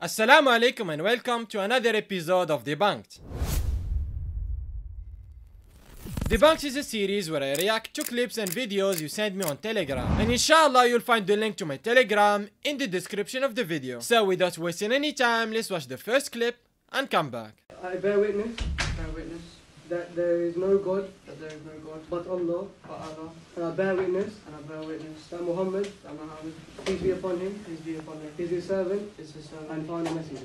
Assalamu alaikum and welcome to another episode of Debunked. Debunked is a series where I react to clips and videos you send me on Telegram. And inshallah you'll find the link to my Telegram in the description of the video. So without wasting any time, let's watch the first clip and come back. I bear witness. Bear witness that there is no God, that there is no God, but Allah, but Allah, and I bear witness, and I bear witness that Muhammad, that Muhammad, peace be upon him, peace be upon him, is his servant, is his servant, and final messenger.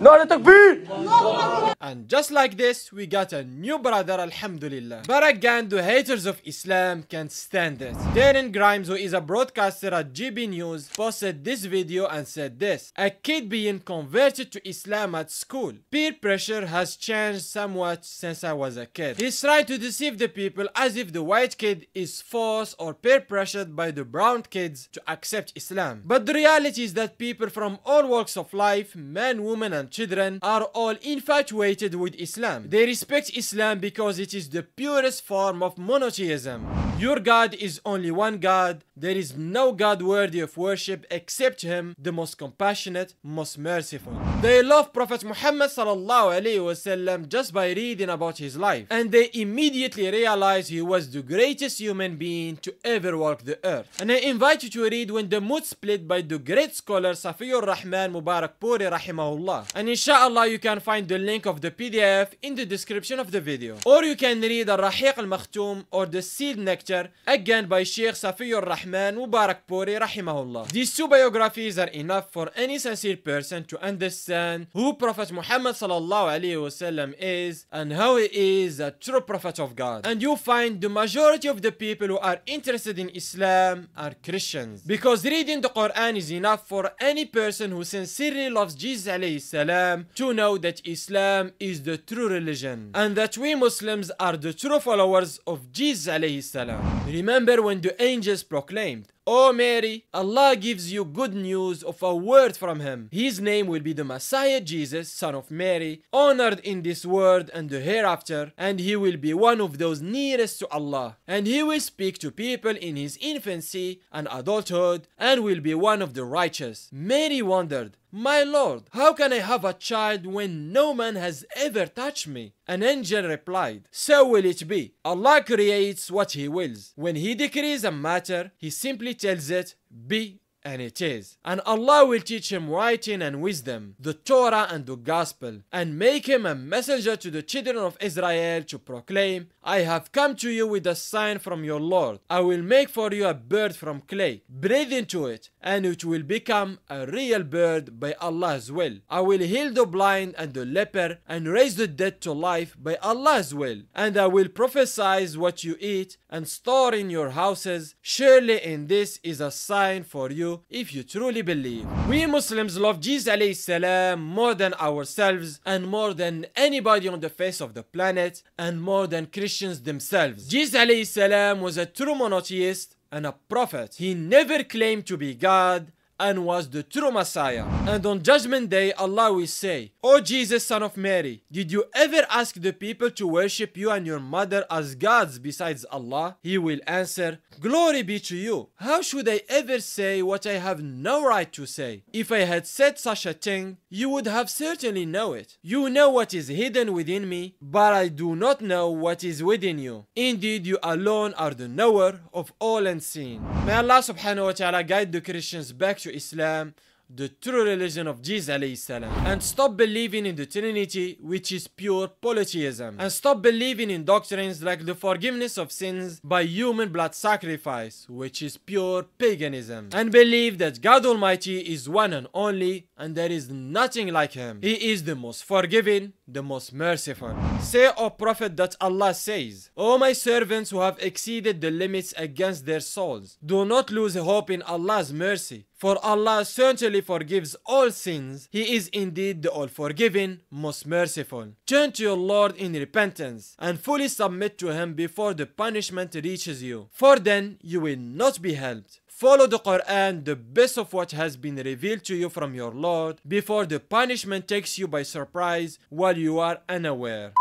Nara Takbir! And just like this, we got a new brother, Alhamdulillah. But again, the haters of Islam can't stand it. Darren Grimes, who is a broadcaster at GB News, posted this video and said this. A kid being converted to Islam at school. Peer pressure has changed some since I was a kid. He's trying to deceive the people as if the white kid is forced or peer pressured by the brown kids to accept Islam. But the reality is that people from all walks of life, men, women and children, are all infatuated with Islam. They respect Islam because it is the purest form of monotheism. Your God is only one God, there is no God worthy of worship except Him, the most compassionate, most merciful. They love Prophet Muhammad وسلم, just by reading about his life, and they immediately realize he was the greatest human being to ever walk the earth. And I invite you to read When the Mood Split by the great scholar Safiur Rahman Mubarak Puri Rahimahullah. And inshallah you can find the link of the PDF in the description of the video. Or you can read Al-Rahiq Al-Makhtum or The Seed Nectar, again by Sheikh Safiur Rahman Rahman Mubarak Puri rahimahullah. These two biographies are enough for any sincere person to understand who Prophet Muhammad sallallahu alaihi wasallam is and how he is a true prophet of God. And you find the majority of the people who are interested in Islam are Christians. Because reading the Quran is enough for any person who sincerely loves Jesus alayhi salam to know that Islam is the true religion and that we Muslims are the true followers of Jesus alayhi salam. Remember when the angels proclaimed Named. O oh Mary, Allah gives you good news of a word from Him. His name will be the Messiah Jesus, son of Mary, honored in this world and the hereafter, and he will be one of those nearest to Allah. And he will speak to people in his infancy and adulthood, and will be one of the righteous. Mary wondered, my lord, how can I have a child when no man has ever touched me? An angel replied, So will it be. Allah creates what He wills. When He decrees a matter, He simply tells it, Be and it is. And Allah will teach him writing and wisdom, the Torah and the Gospel, and make him a messenger to the children of Israel to proclaim, I have come to you with a sign from your Lord. I will make for you a bird from clay. Breathe into it, and it will become a real bird by Allah's will. I will heal the blind and the leper and raise the dead to life by Allah's will. And I will prophesize what you eat and store in your houses. Surely in this is a sign for you if you truly believe. We Muslims love Jesus salam more than ourselves and more than anybody on the face of the planet and more than Christians themselves. Jesus salam was a true monotheist and a prophet. He never claimed to be God and was the true Messiah. And on Judgment Day, Allah will say, O Jesus, son of Mary, did you ever ask the people to worship you and your mother as gods besides Allah? He will answer, Glory be to you. How should I ever say what I have no right to say? If I had said such a thing, you would have certainly know it. You know what is hidden within me, but I do not know what is within you. Indeed, you alone are the knower of all unseen. May Allah subhanahu wa ta'ala guide the Christians back to to Islam, the true religion of Jesus and stop believing in the Trinity which is pure polytheism and stop believing in doctrines like the forgiveness of sins by human blood sacrifice which is pure paganism and believe that God Almighty is one and only and there is nothing like him. He is the most forgiving, the most merciful. Say O Prophet that Allah says, O my servants who have exceeded the limits against their souls, do not lose hope in Allah's mercy for Allah certainly forgives all sins. He is indeed the all-forgiving, most merciful. Turn to your Lord in repentance and fully submit to Him before the punishment reaches you. For then you will not be helped. Follow the Quran, the best of what has been revealed to you from your Lord, before the punishment takes you by surprise while you are unaware.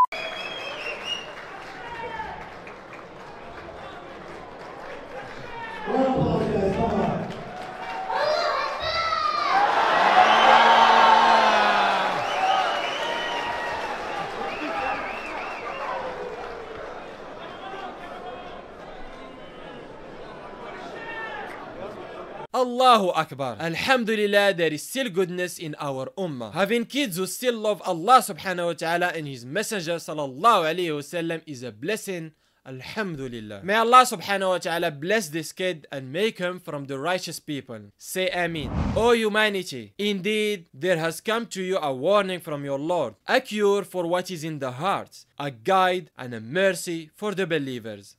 Allahu Akbar. Alhamdulillah, there is still goodness in our ummah. Having kids who still love Allah subhanahu wa ta'ala and his messenger sallallahu alayhi wasallam is a blessing. Alhamdulillah. May Allah subhanahu wa ta'ala bless this kid and make him from the righteous people. Say Ameen. O humanity, indeed there has come to you a warning from your Lord, a cure for what is in the heart, a guide and a mercy for the believers.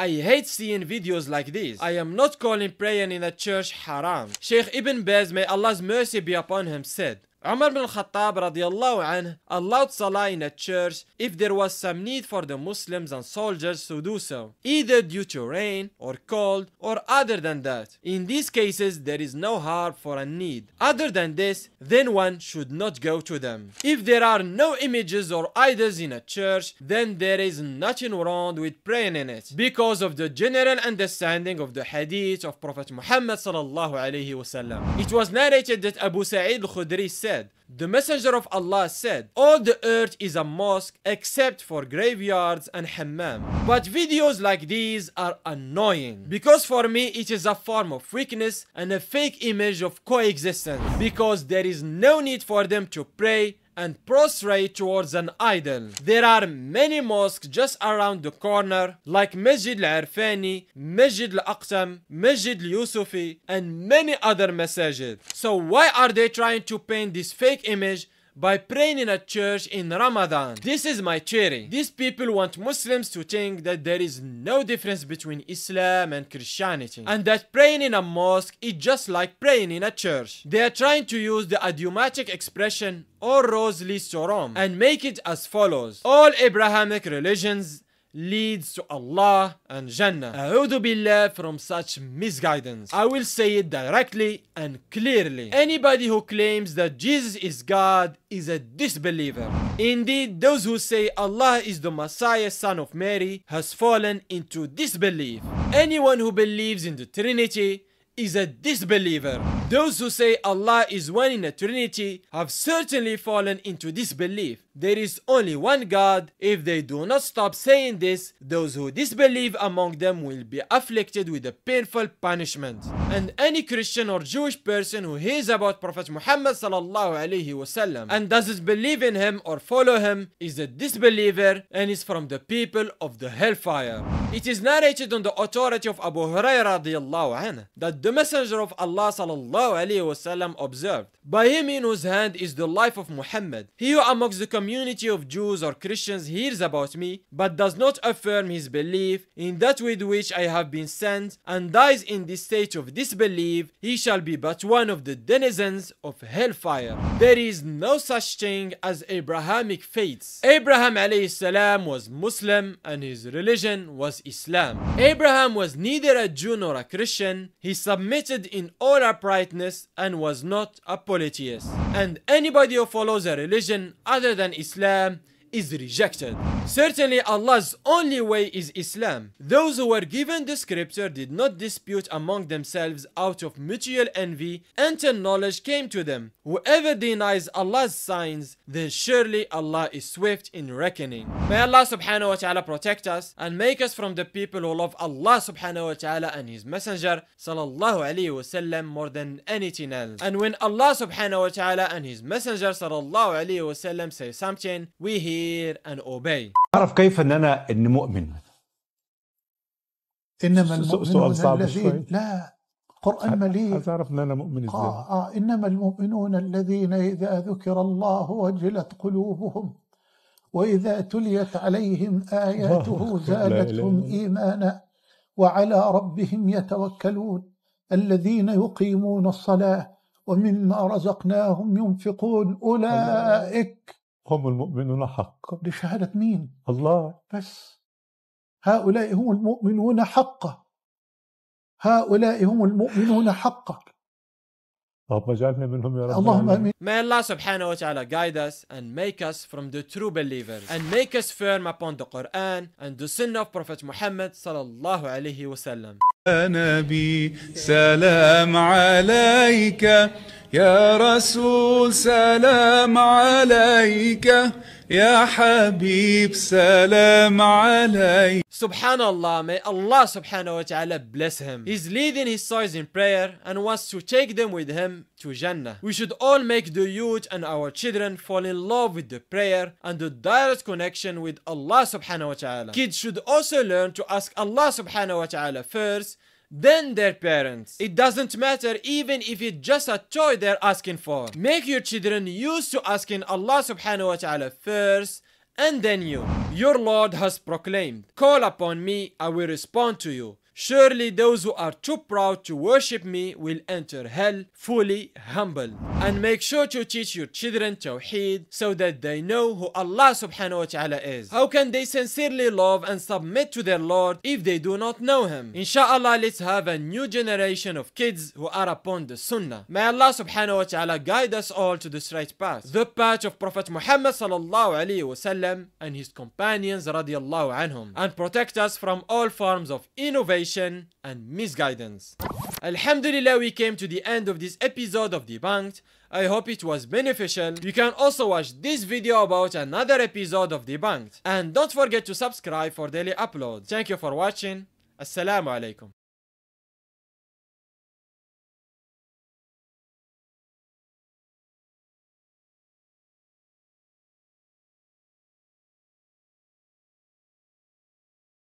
I hate seeing videos like this. I am not calling praying in the church haram. Sheikh Ibn Baz, may Allah's mercy be upon him, said, Umar bin Khattab radiallahu anh allowed Salah in a church if there was some need for the Muslims and soldiers to do so, either due to rain or cold or other than that. In these cases, there is no harm for a need. Other than this, then one should not go to them. If there are no images or idols in a church, then there is nothing wrong with praying in it, because of the general understanding of the hadith of Prophet Muhammad sallallahu alayhi wasallam. It was narrated that Abu Sa'id al-Khudri said, the Messenger of Allah said, All the earth is a mosque except for graveyards and hammam. But videos like these are annoying because for me it is a form of weakness and a fake image of coexistence because there is no need for them to pray and prostrate towards an idol. There are many mosques just around the corner like Masjid al-Arfani, Masjid al-Aqsam, Masjid al-Yusufi and many other messages. So why are they trying to paint this fake image by praying in a church in Ramadan. This is my theory. These people want Muslims to think that there is no difference between Islam and Christianity and that praying in a mosque is just like praying in a church. They are trying to use the idiomatic expression or oh, Rose Sorom and make it as follows. All Abrahamic religions leads to Allah and Jannah. A'udhu billah from such misguidance. I will say it directly and clearly. Anybody who claims that Jesus is God is a disbeliever. Indeed, those who say Allah is the Messiah son of Mary has fallen into disbelief. Anyone who believes in the Trinity is a disbeliever. Those who say Allah is one in the Trinity have certainly fallen into disbelief. There is only one God. If they do not stop saying this, those who disbelieve among them will be afflicted with a painful punishment. And any Christian or Jewish person who hears about Prophet Muhammad وسلم, and doesn't believe in him or follow him is a disbeliever and is from the people of the hellfire. It is narrated on the authority of Abu Hurairah that the Messenger of Allah sallallahu وسلم observed. By him in whose hand is the life of Muhammad. He who amongst the community of Jews or Christians hears about me, but does not affirm his belief in that with which I have been sent, and dies in this state of disbelief, he shall be but one of the denizens of hellfire. There is no such thing as Abrahamic faiths. Abraham salam was Muslim and his religion was Islam. Abraham was neither a Jew nor a Christian. He submitted in all upright witness and was not a polytheist. And anybody who follows a religion other than Islam is rejected. Certainly Allah's only way is Islam. Those who were given the scripture did not dispute among themselves out of mutual envy until knowledge came to them. Whoever denies Allah's signs, then surely Allah is swift in reckoning. May Allah subhanahu wa ta'ala protect us and make us from the people who love Allah subhanahu wa ta'ala and his messenger sallallahu alayhi wasallam more than anything else. And when Allah subhanahu wa ta'ala and his messenger sallallahu alayhi wasallam say something, we hear hear and obey أعرف كيف أن أنا أن مؤمن إنما المؤمنون الذين لا قرآن مليء عايز أعرف أن أنا مؤمن إزاي آه, آه إنما المؤمنون الذين إذا ذكر الله وجلت قلوبهم وإذا تليت عليهم آياته زادتهم إيمانا وعلى ربهم يتوكلون الذين يقيمون الصلاة ومما رزقناهم ينفقون أولئك هم المؤمنون حقا لشهادة مين؟ الله بس هؤلاء هم المؤمنون حقا هؤلاء هم المؤمنون حقا اللهم اجعلنا منهم يا رب اللهم امين May Allah subhanahu wa ta'ala guide us and make us from the true believers and make us firm upon the Quran and the Sunnah of Prophet Muhammad صلى الله عليه وسلم يا نبي سلام عليك يا رسول سلام عليك يا حبيب سلام علي Subhanallah, may Allah subhanahu wa ta'ala bless him. He's leading his sons in prayer and wants to take them with him to Jannah. We should all make the youth and our children fall in love with the prayer and the direct connection with Allah subhanahu wa ta'ala. Kids should also learn to ask Allah subhanahu wa ta'ala first than their parents. It doesn't matter even if it's just a toy they're asking for. Make your children used to asking Allah subhanahu wa ta'ala first and then you. Your Lord has proclaimed, Call upon me, I will respond to you. Surely those who are too proud to worship me will enter hell fully humble. And make sure to teach your children Tawheed so that they know who Allah subhanahu wa ta'ala is. How can they sincerely love and submit to their Lord if they do not know Him? Inshallah, let's have a new generation of kids who are upon the Sunnah. May Allah subhanahu wa ta'ala guide us all to the straight path. The path of Prophet Muhammad sallallahu alayhi wasallam and his companions radiallahu anhum. And protect us from all forms of innovation manipulation, and misguidance. Alhamdulillah, we came to the end of this episode of Debunked. I hope it was beneficial. You can also watch this video about another episode of Debunked. And don't forget to subscribe for daily uploads. Thank you for watching. Assalamu alaikum.